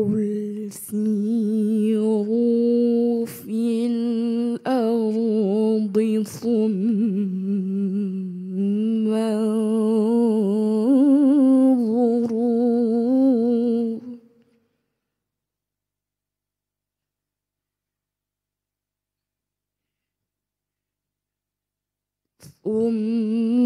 قل سيروا في الأرض ثم انظروا ثم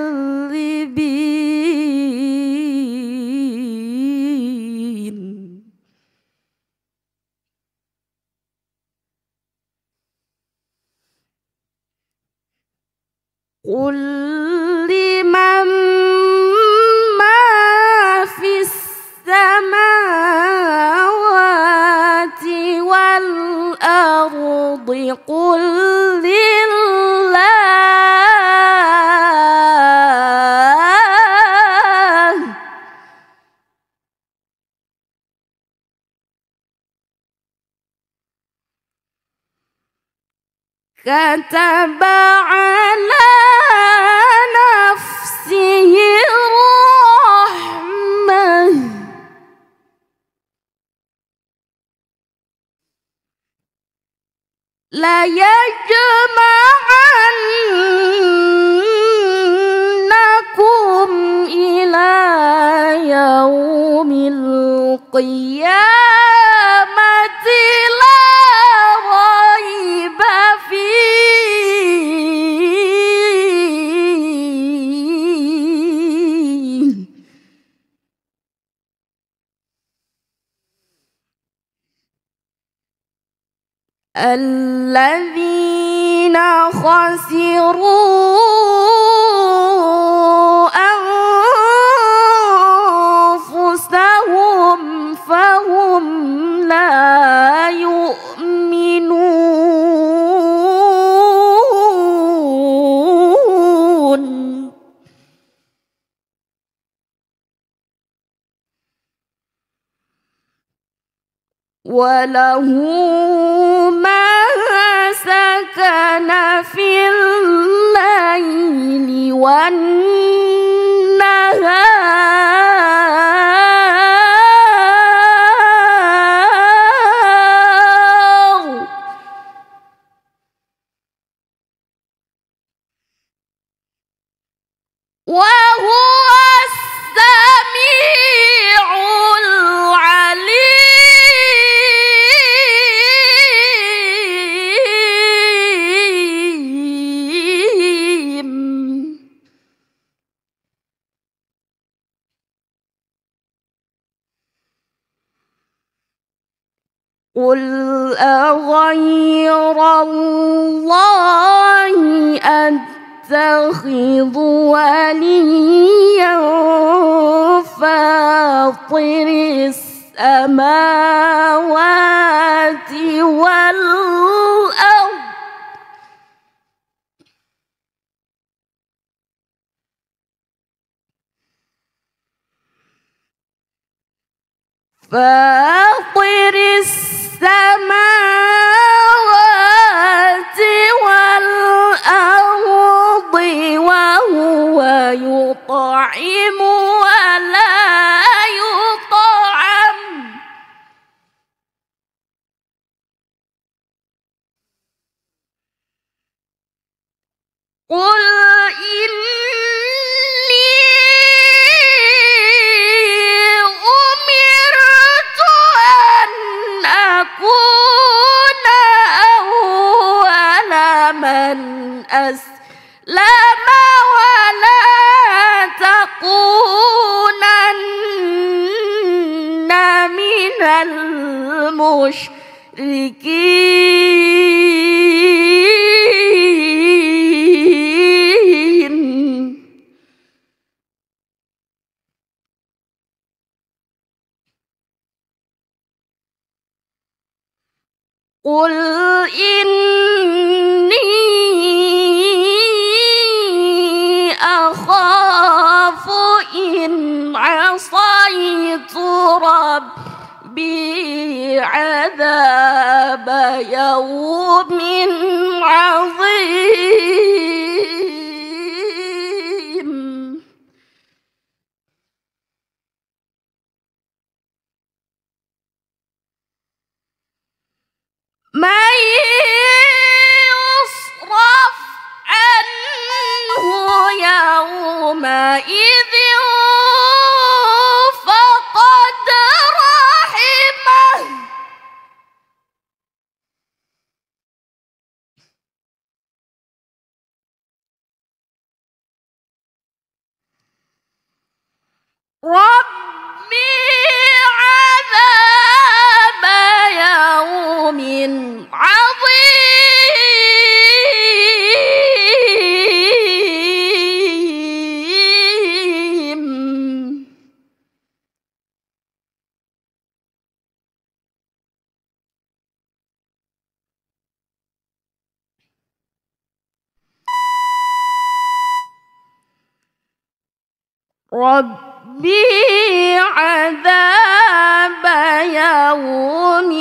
المكذبين قل لمن ما في السماوات والأرض قل كتب على نفسه الرحمة لا يجمعنكم إلى يوم القيامة الذين خسروا وله ما سكن في الليل والنهار قل أغير الله أتخذ وليا فاطر السماوات والأرض فاطر السماوات السماوات والأرض وهو يطعم ولا يطعم قل إن المشركين قل إن يوم عظيم من يصرف عنه يومئذ ربي عذاب يوم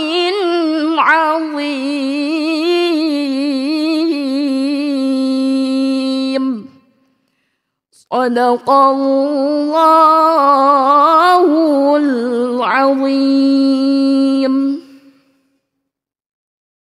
عظيم صدق الله العظيم